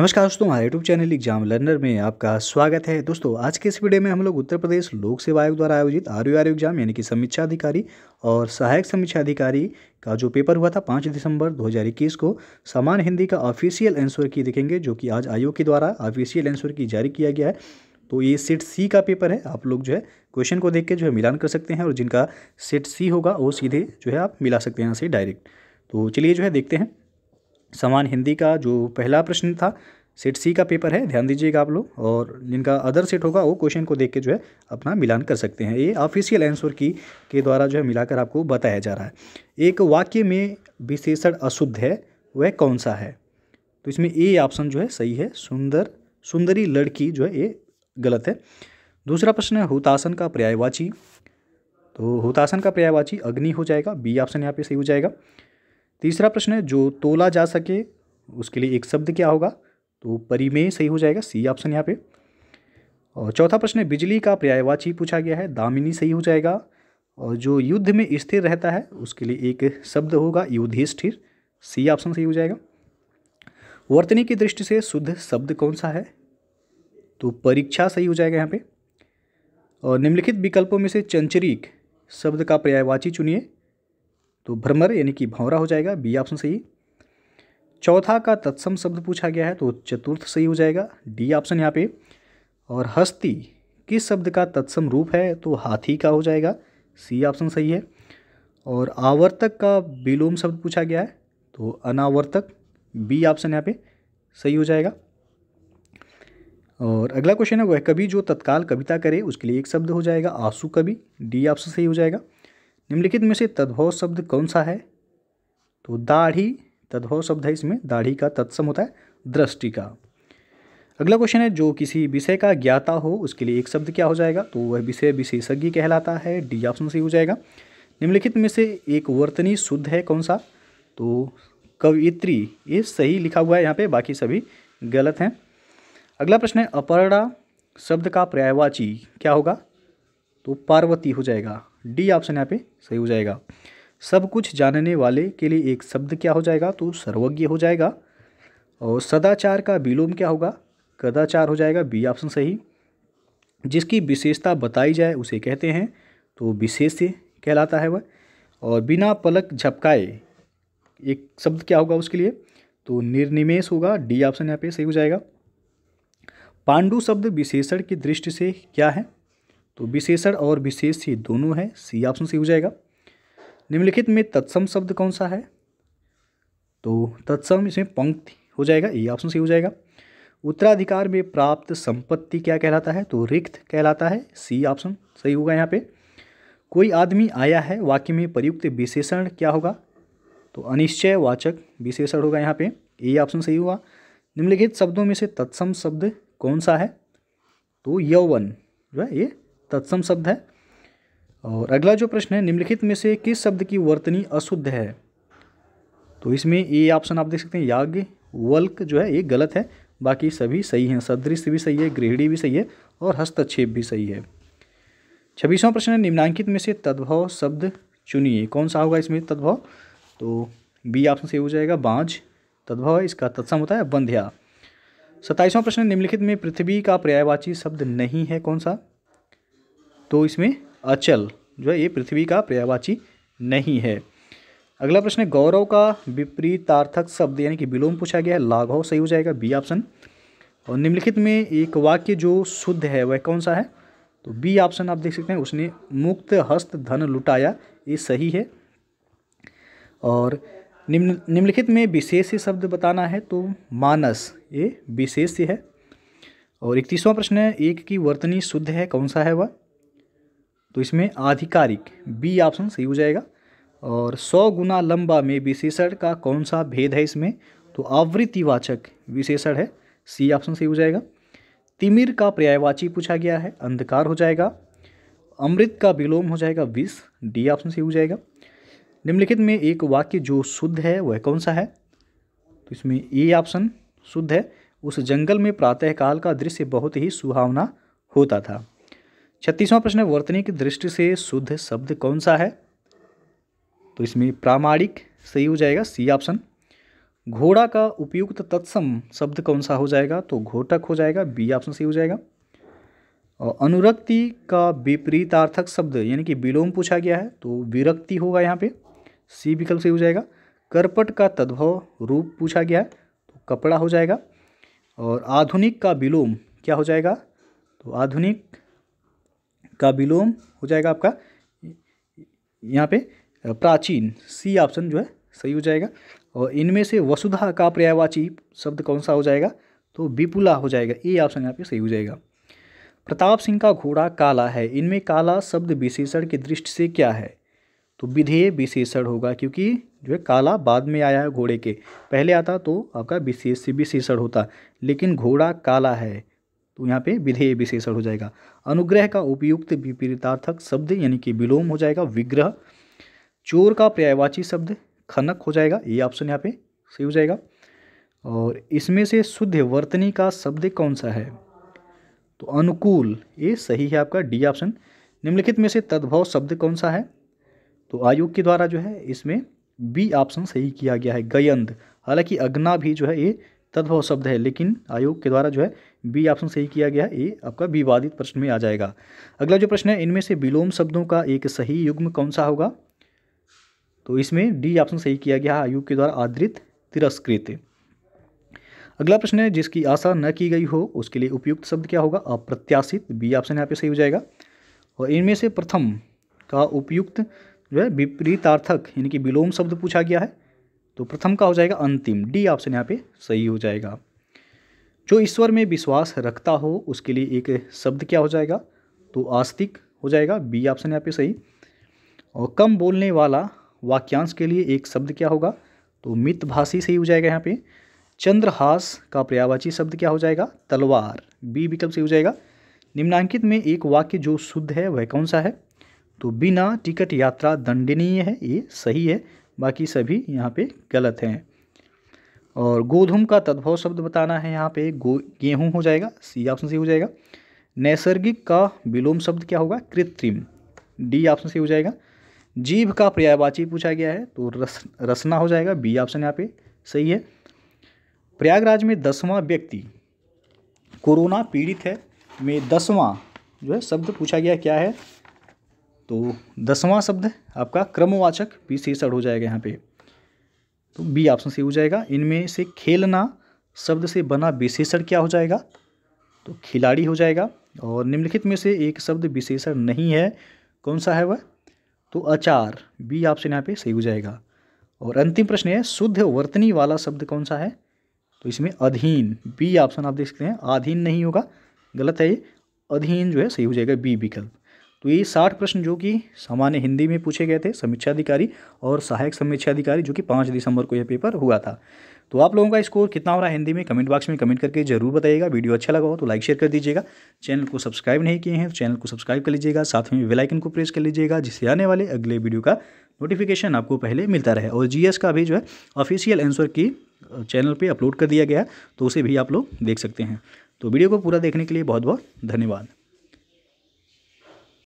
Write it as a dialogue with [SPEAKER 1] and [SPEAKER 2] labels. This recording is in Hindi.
[SPEAKER 1] नमस्कार दोस्तों हमारे यूट्यूब चैनल एग्जाम लर्नर में आपका स्वागत है दोस्तों आज के इस वीडियो में हम लोग उत्तर प्रदेश लोक सेवा आयोग द्वारा आयोजित आर यू आर एग्जाम यानी कि समीक्षा अधिकारी और सहायक समीक्षा अधिकारी का जो पेपर हुआ था पाँच दिसंबर 2021 को समान हिंदी का ऑफिशियल आंसर की देखेंगे जो कि आज आयोग के द्वारा ऑफिशियल आंसर की जारी किया गया है तो ये सेट सी का पेपर है आप लोग जो है क्वेश्चन को देख के जो है मिलान कर सकते हैं और जिनका सेट सी होगा वो सीधे जो है आप मिला सकते हैं यहाँ से डायरेक्ट तो चलिए जो है देखते हैं समान हिंदी का जो पहला प्रश्न था सेट सी का पेपर है ध्यान दीजिएगा आप लोग और जिनका अदर सेट होगा वो क्वेश्चन को देख के जो है अपना मिलान कर सकते हैं ये ऑफिशियल आंसर की के द्वारा जो है मिलाकर आपको बताया जा रहा है एक वाक्य में विशेषण अशुद्ध है वह कौन सा है तो इसमें ए ऑप्शन जो है सही है सुंदर सुंदरी लड़की जो है ये गलत है दूसरा प्रश्न है हुतासन का पर्यायवाची तो हुतासन का पर्यायवाची अग्नि हो जाएगा बी ऑप्शन यहाँ पे सही हो जाएगा तीसरा प्रश्न है जो तोला जा सके उसके लिए एक शब्द क्या होगा तो परिमेय सही हो जाएगा सी ऑप्शन यहाँ पे और चौथा प्रश्न है बिजली का पर्यायवाची पूछा गया है दामिनी सही हो जाएगा और जो युद्ध में स्थिर रहता है उसके लिए एक शब्द होगा युधिष्ठिर सी ऑप्शन सही हो जाएगा वर्तनी की दृष्टि से शुद्ध शब्द कौन सा है तो परीक्षा सही हो जाएगा यहाँ पे और निम्नलिखित विकल्पों में से चंचरीक शब्द का पर्यायवाची चुनिए तो भ्रमर यानी कि भंवरा हो जाएगा बी ऑप्शन सही चौथा का तत्सम शब्द पूछा गया है तो चतुर्थ सही हो जाएगा डी ऑप्शन यहाँ पे और हस्ती किस शब्द का तत्सम रूप है तो हाथी का हो जाएगा सी ऑप्शन सही है और आवर्तक का विलोम शब्द पूछा गया है तो अनावर्तक बी ऑप्शन यहाँ पे सही हो जाएगा और अगला क्वेश्चन है वह कभी जो तत्काल कविता करे उसके लिए एक शब्द हो जाएगा आंसू कवि डी ऑप्शन सही हो जाएगा निम्नलिखित में से तद्भव शब्द कौन सा है तो दाढ़ी तद्भव शब्द है इसमें दाढ़ी का तत्सम होता है दृष्टि का अगला क्वेश्चन है जो किसी विषय का ज्ञाता हो उसके लिए एक शब्द क्या हो जाएगा तो वह विषय विशेषज्ञ कहलाता है डी ऑप्शन सही हो जाएगा निम्नलिखित में से एक वर्तनी शुद्ध है कौन सा तो कवित्री ये सही लिखा हुआ है यहाँ पे बाकी सभी गलत हैं अगला प्रश्न है अपर्णा शब्द का पर्यायवाची क्या होगा तो पार्वती हो जाएगा डी ऑप्शन यहाँ पे सही हो जाएगा सब कुछ जानने वाले के लिए एक शब्द क्या हो जाएगा तो सर्वज्ञ हो जाएगा और सदाचार का विलोम क्या होगा कदाचार हो जाएगा बी ऑप्शन सही जिसकी विशेषता बताई जाए उसे कहते हैं तो विशेष कहलाता है वह और बिना पलक झपकाए एक शब्द क्या होगा उसके लिए तो निर्निमेश होगा डी ऑप्शन यहाँ पे सही हो जाएगा पांडु शब्द विशेषण की दृष्टि से क्या है तो विशेषण और विशेष ही दोनों है सी ऑप्शन सही हो जाएगा निम्नलिखित में तत्सम शब्द कौन सा है तो तत्सम इसमें पंक्ति हो जाएगा ये ऑप्शन सही हो जाएगा उत्तराधिकार में प्राप्त संपत्ति क्या कहलाता है तो रिक्त कहलाता है सी ऑप्शन सही होगा यहाँ पे कोई आदमी आया है वाक्य में प्रयुक्त विशेषण क्या होगा तो अनिश्चय वाचक विशेषण होगा यहाँ पे ये ऑप्शन सही हुआ निम्नलिखित शब्दों में से तत्सम शब्द कौन सा है तो यौवन जो है ये तत्सम शब्द है और अगला जो प्रश्न है निम्नलिखित में से किस शब्द की वर्तनी अशुद्ध है तो इसमें ये ऑप्शन आप देख सकते हैं याज्ञ वल्क जो है ये गलत है बाकी सभी सही हैं सदृश भी सही है गृहिणी भी सही है और हस्तक्षेप भी सही है छब्बीसवां प्रश्न है निम्नांकित में से तद्भव शब्द चुनिए कौन सा होगा इसमें तद्भव तो बी ऑप्शन से हो जाएगा बाँझ तद्भव है इसका तत्सम होता है बंध्या सत्ताईसवां प्रश्न निम्नलिखित में पृथ्वी का पर्यायवाची शब्द नहीं है कौन सा तो इसमें अचल जो है ये पृथ्वी का पर्यावाची नहीं है अगला प्रश्न है गौरव का विपरीतार्थक शब्द यानी कि विलोम पूछा गया है लाघव सही हो जाएगा बी ऑप्शन और निम्नलिखित में एक वाक्य जो शुद्ध है वह कौन सा है तो बी ऑप्शन आप देख सकते हैं उसने मुक्त हस्त धन लुटाया ये सही है और निम्न निम्नलिखित में विशेष शब्द बताना है तो मानस ये विशेष है और इकतीसवां प्रश्न है एक की वर्तनी शुद्ध है कौन सा है वह तो इसमें आधिकारिक बी ऑप्शन सही हो जाएगा और सौ गुना लंबा में विशेषण का कौन सा भेद है इसमें तो आवृत्तिवाचक विशेषण है सी ऑप्शन सही हो जाएगा तिमिर का पर्यायवाची पूछा गया है अंधकार हो जाएगा अमृत का विलोम हो जाएगा विष डी ऑप्शन सही हो जाएगा निम्नलिखित में एक वाक्य जो शुद्ध है वह कौन सा है तो इसमें ए e ऑप्शन शुद्ध है उस जंगल में प्रातःकाल का दृश्य बहुत ही सुहावना होता था छत्तीसवां प्रश्न है वर्तनी की दृष्टि से शुद्ध शब्द कौन सा है तो इसमें प्रामाणिक सही हो जाएगा सी ऑप्शन घोड़ा का उपयुक्त तत्सम शब्द कौन सा हो जाएगा तो घोटक हो जाएगा बी ऑप्शन सही हो जाएगा और अनुरक्ति का विपरीतार्थक शब्द यानी कि विलोम पूछा गया है तो विरक्ति होगा यहाँ पे सी विकल्प सही हो जाएगा करपट का तद्भव रूप पूछा गया है तो कपड़ा हो जाएगा और आधुनिक का विलोम क्या हो जाएगा तो आधुनिक का विलोम हो जाएगा आपका यहाँ पे प्राचीन सी ऑप्शन जो है सही हो जाएगा और इनमें से वसुधा का पर्यायवाची शब्द कौन सा हो जाएगा तो विपुला हो जाएगा ये ऑप्शन यहाँ पे सही हो जाएगा प्रताप सिंह का घोड़ा काला है इनमें काला शब्द विशेषण की दृष्टि से क्या है तो विधेय विशेषण होगा क्योंकि जो है काला बाद में आया है घोड़े के पहले आता तो आपका विशेष विशेषण होता लेकिन घोड़ा काला है तो यहाँ पे विधेय विशेषण हो जाएगा अनुग्रह का उपयुक्त विपरीतार्थक शब्द यानी कि विलोम हो जाएगा विग्रह चोर का पर्यायवाची शब्द खनक हो जाएगा ये ऑप्शन यहाँ पे सही हो जाएगा और इसमें से शुद्ध वर्तनी का शब्द कौन सा है तो अनुकूल ये सही है आपका डी ऑप्शन निम्नलिखित में से तद्भव शब्द कौन सा है तो आयोग के द्वारा जो है इसमें बी ऑप्शन सही किया गया है गयंद हालांकि अग्ना भी जो है ये तद्भव शब्द है लेकिन आयोग के द्वारा जो है बी ऑप्शन सही किया गया है ये आपका विवादित प्रश्न में आ जाएगा अगला जो प्रश्न है इनमें से विलोम शब्दों का एक सही युग्म कौन सा होगा तो इसमें डी ऑप्शन सही किया गया है आयोग के द्वारा आदृत तिरस्कृत अगला प्रश्न है जिसकी आशा न की गई हो उसके लिए उपयुक्त शब्द क्या होगा अप्रत्याशित बी ऑप्शन यहाँ पे सही हो जाएगा और इनमें से प्रथम का उपयुक्त जो है विपरीतार्थक यानी कि विलोम शब्द पूछा गया है तो प्रथम का हो जाएगा अंतिम डी ऑप्शन यहाँ पे सही हो जाएगा जो ईश्वर में विश्वास रखता हो उसके लिए एक शब्द क्या हो जाएगा तो आस्तिक हो जाएगा बी ऑप्शन यहाँ पे सही और कम बोलने वाला वाक्यांश के लिए एक शब्द क्या होगा तो मितभाषी सही हो जाएगा यहाँ पे चंद्रहास का पर्यावाची शब्द क्या हो जाएगा तलवार बी विकल्प सही हो जाएगा निम्नांकित में एक वाक्य जो शुद्ध है वह कौन सा है तो बिना टिकट यात्रा दंडनीय है ये सही है बाकी सभी यहाँ पे गलत हैं और गोधूम का तद्भव शब्द बताना है यहाँ पे गो गेहूँ हो जाएगा सी ऑप्शन सी हो जाएगा नैसर्गिक का विलोम शब्द क्या होगा कृत्रिम डी ऑप्शन सी हो जाएगा जीव का पर्यायवाची पूछा गया है तो रस रसना हो जाएगा बी ऑप्शन यहाँ पे सही है प्रयागराज में दसवां व्यक्ति कोरोना पीड़ित है में दसवां जो है शब्द पूछा गया क्या है तो दसवां शब्द आपका क्रमवाचक बी से सड़ हो जाएगा यहाँ पे तो बी ऑप्शन से हो जाएगा इनमें से खेलना शब्द से बना विशेषण क्या हो जाएगा तो खिलाड़ी हो जाएगा और निम्नलिखित में से एक शब्द विशेषण नहीं है कौन सा है वह तो अचार बी ऑप्शन यहाँ पे सही हो जाएगा और अंतिम प्रश्न है शुद्ध वर्तनी वाला शब्द कौन सा है तो इसमें अधीन बी ऑप्शन आप देख सकते हैं अधीन नहीं होगा गलत है ये अधीन जो है सही हो जाएगा बी विकल्प तो ये साठ प्रश्न जो कि सामान्य हिंदी में पूछे गए थे समीक्षाधिकारी और सहायक समीक्षाधिकारी जो कि पाँच दिसंबर को यह पेपर हुआ था तो आप लोगों का स्कोर कितना हो रहा है हिंदी में कमेंट बॉक्स में कमेंट करके जरूर बताइएगा वीडियो अच्छा लगा हो तो लाइक शेयर कर दीजिएगा चैनल को सब्सक्राइब नहीं किए हैं तो चैनल को सब्सक्राइब कर लीजिएगा साथ में वेलाइकन को प्रेस कर लीजिएगा जिससे आने वाले अगले वीडियो का नोटिफिकेशन आपको पहले मिलता रहे और जी का भी जो है ऑफिशियल आंसर की चैनल पर अपलोड कर दिया गया तो उसे भी आप लोग देख सकते हैं तो वीडियो को पूरा देखने के लिए बहुत बहुत धन्यवाद